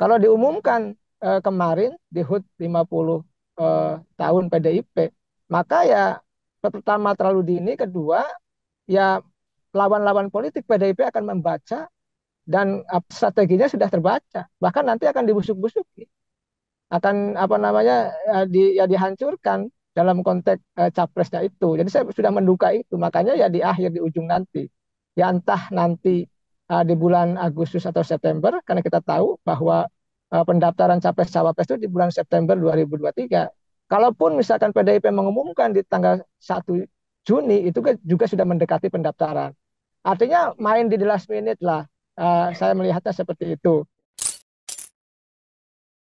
Kalau diumumkan eh, kemarin di HUT 50 eh, tahun PDIP, maka ya pertama terlalu dini, kedua ya lawan-lawan politik PDIP akan membaca dan strateginya sudah terbaca. Bahkan nanti akan dibusuk-busuki. Akan apa namanya ya, di ya dihancurkan dalam konteks eh, capresnya itu. Jadi saya sudah menduka itu. Makanya ya di akhir di ujung nanti ya entah nanti uh, di bulan Agustus atau September karena kita tahu bahwa uh, pendaftaran capres cawapres itu di bulan September 2023. Kalaupun misalkan PDIP mengumumkan di tanggal 1 Juni itu kan juga sudah mendekati pendaftaran. Artinya main di the last minute lah. Uh, saya melihatnya seperti itu.